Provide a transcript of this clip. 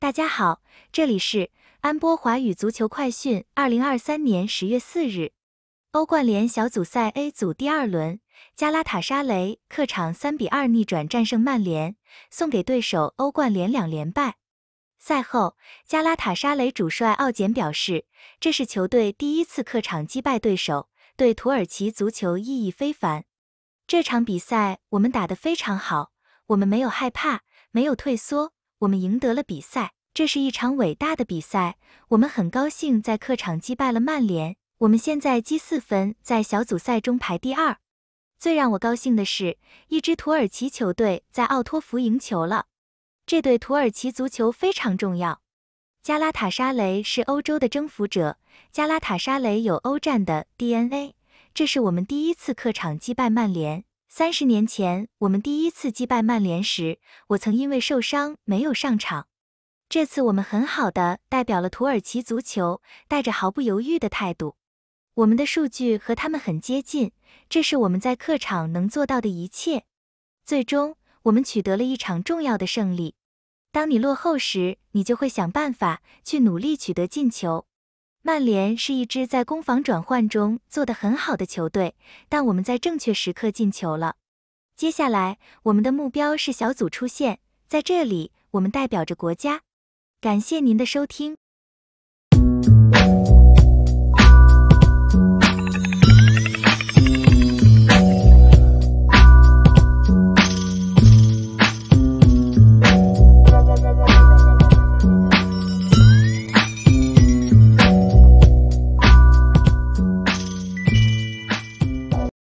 大家好，这里是安波华语足球快讯。二零二三年十月四日，欧冠联小组赛 A 组第二轮，加拉塔沙雷客场三比二逆转战胜曼联，送给对手欧冠联两连败。赛后，加拉塔沙雷主帅奥简表示：“这是球队第一次客场击败对手，对土耳其足球意义非凡。这场比赛我们打得非常好，我们没有害怕，没有退缩。”我们赢得了比赛，这是一场伟大的比赛。我们很高兴在客场击败了曼联。我们现在积四分，在小组赛中排第二。最让我高兴的是，一支土耳其球队在奥托福赢球了。这对土耳其足球非常重要。加拉塔沙雷是欧洲的征服者。加拉塔沙雷有欧战的 DNA。这是我们第一次客场击败曼联。三十年前，我们第一次击败曼联时，我曾因为受伤没有上场。这次我们很好的代表了土耳其足球，带着毫不犹豫的态度。我们的数据和他们很接近，这是我们在客场能做到的一切。最终，我们取得了一场重要的胜利。当你落后时，你就会想办法去努力取得进球。曼联是一支在攻防转换中做得很好的球队，但我们在正确时刻进球了。接下来，我们的目标是小组出线。在这里，我们代表着国家。感谢您的收听。